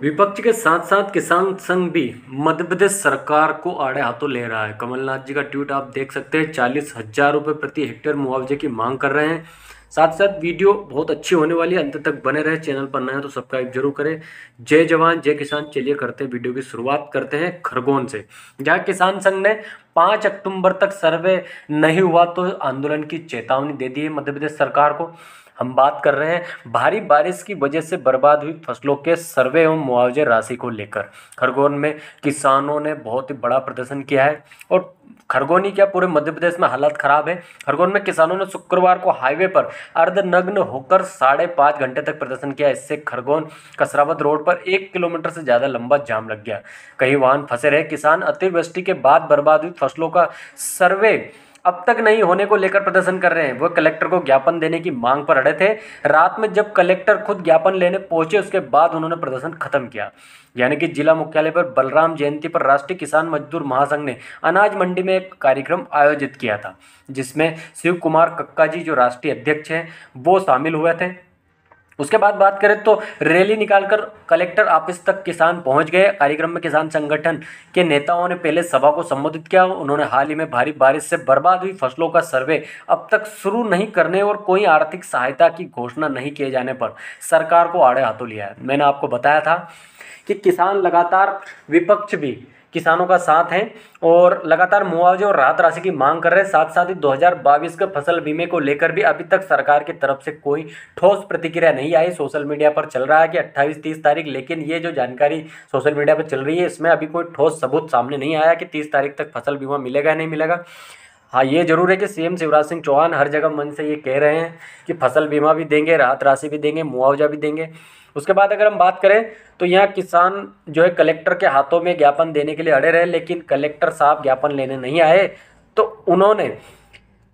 विपक्ष के साथ साथ किसान संघ भी मध्य प्रदेश सरकार को आड़े हाथों ले रहा है कमलनाथ जी का ट्वीट आप देख सकते हैं चालीस हजार रुपये प्रति हेक्टेयर मुआवजे की मांग कर रहे हैं साथ साथ वीडियो बहुत अच्छी होने वाली है अंत तक बने रहे चैनल पर नया तो सब्सक्राइब जरूर करें जय जवान जय किसान चलिए करते हैं वीडियो की शुरुआत करते हैं खरगोन से जहां किसान संघ ने पाँच अक्टूबर तक सर्वे नहीं हुआ तो आंदोलन की चेतावनी दे दी है मध्य प्रदेश सरकार को हम बात कर रहे हैं भारी बारिश की वजह से बर्बाद हुई फसलों के सर्वे एवं मुआवजे राशि को लेकर खरगोन में किसानों ने बहुत ही बड़ा प्रदर्शन किया है और खरगोन ही क्या पूरे मध्य प्रदेश में हालात खराब है खरगोन में किसानों ने शुक्रवार को हाईवे पर अर्धनग्न होकर साढ़े पाँच घंटे तक प्रदर्शन किया इससे खरगोन कसरावत रोड पर एक किलोमीटर से ज़्यादा लंबा जाम लग गया कई वाहन फंसे रहे किसान अतिवृष्टि के बाद बर्बाद हुई फसलों का सर्वे अब तक नहीं होने को लेकर प्रदर्शन कर रहे हैं वह कलेक्टर को ज्ञापन देने की मांग पर अड़े थे रात में जब कलेक्टर खुद ज्ञापन लेने पहुंचे उसके बाद उन्होंने प्रदर्शन खत्म किया यानी कि जिला मुख्यालय पर बलराम जयंती पर राष्ट्रीय किसान मजदूर महासंघ ने अनाज मंडी में एक कार्यक्रम आयोजित किया था जिसमें शिव कुमार कक्का जी जो राष्ट्रीय अध्यक्ष हैं वो शामिल हुए थे उसके बाद बात करें तो रैली निकालकर कलेक्टर ऑफिस तक किसान पहुंच गए कार्यक्रम में किसान संगठन के नेताओं ने पहले सभा को संबोधित किया उन्होंने हाल ही में भारी बारिश से बर्बाद हुई फसलों का सर्वे अब तक शुरू नहीं करने और कोई आर्थिक सहायता की घोषणा नहीं किए जाने पर सरकार को आड़े हाथों लिया है मैंने आपको बताया था कि किसान लगातार विपक्ष भी किसानों का साथ हैं और लगातार मुआवजे और राहत राशि की मांग कर रहे हैं साथ साथ ही 2022 के फसल बीमे को लेकर भी अभी तक सरकार की तरफ से कोई ठोस प्रतिक्रिया नहीं आई सोशल मीडिया पर चल रहा है कि 28 30 तारीख लेकिन ये जो जानकारी सोशल मीडिया पर चल रही है इसमें अभी कोई ठोस सबूत सामने नहीं आया कि तीस तारीख तक फसल बीमा मिलेगा या नहीं मिलेगा हाँ ये जरूर है कि सीएम शिवराज सिंह चौहान हर जगह मन से ये कह रहे हैं कि फसल बीमा भी देंगे राहत राशि भी देंगे मुआवजा भी देंगे उसके बाद अगर हम बात करें तो यहाँ किसान जो है कलेक्टर के हाथों में ज्ञापन देने के लिए अड़े रहे लेकिन कलेक्टर साहब ज्ञापन लेने नहीं आए तो उन्होंने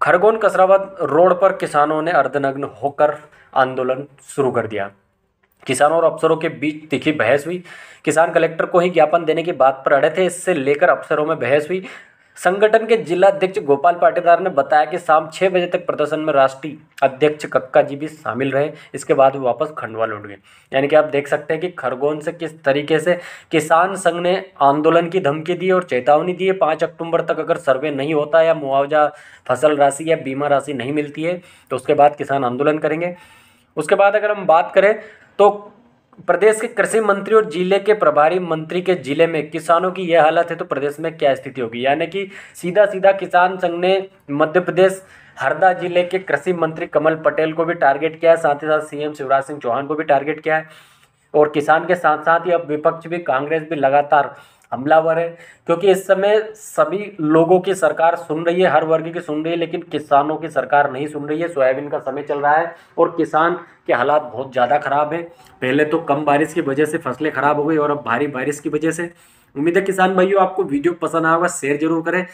खरगोन कसराबाद रोड पर किसानों ने अर्धनग्न होकर आंदोलन शुरू कर दिया किसानों और अफसरों के बीच तीखी बहस हुई किसान कलेक्टर को ही ज्ञापन देने की बात पर अड़े थे इससे लेकर अफसरों में बहस हुई संगठन के जिला अध्यक्ष गोपाल पाटीदार ने बताया कि शाम छः बजे तक प्रदर्शन में राष्ट्रीय अध्यक्ष कक्का जी भी शामिल रहे इसके बाद वो वापस खंडवा लौट गए यानी कि आप देख सकते हैं कि खरगोन से किस तरीके से किसान संघ ने आंदोलन की धमकी दी और चेतावनी दी है पाँच अक्टूबर तक अगर सर्वे नहीं होता या मुआवजा फसल राशि या बीमा राशि नहीं मिलती है तो उसके बाद किसान आंदोलन करेंगे उसके बाद अगर हम बात करें तो प्रदेश के कृषि मंत्री और जिले के प्रभारी मंत्री के जिले में किसानों की यह हालत है तो प्रदेश में क्या स्थिति होगी यानी कि सीधा सीधा किसान संघ ने मध्य प्रदेश हरदा जिले के कृषि मंत्री कमल पटेल को भी टारगेट किया है साथ ही साथ सीएम शिवराज सिंह चौहान को भी टारगेट किया है और किसान के साथ साथ ही अब विपक्ष भी कांग्रेस भी लगातार हमलावर है क्योंकि इस समय सभी लोगों की सरकार सुन रही है हर वर्ग की सुन रही है लेकिन किसानों की सरकार नहीं सुन रही है सोयाबीन का समय चल रहा है और किसान के हालात बहुत ज़्यादा ख़राब है पहले तो कम बारिश की वजह से फसलें ख़राब हो गई और अब भारी बारिश की वजह से उम्मीद है किसान भाइयों आपको वीडियो पसंद आएगा शेयर जरूर करें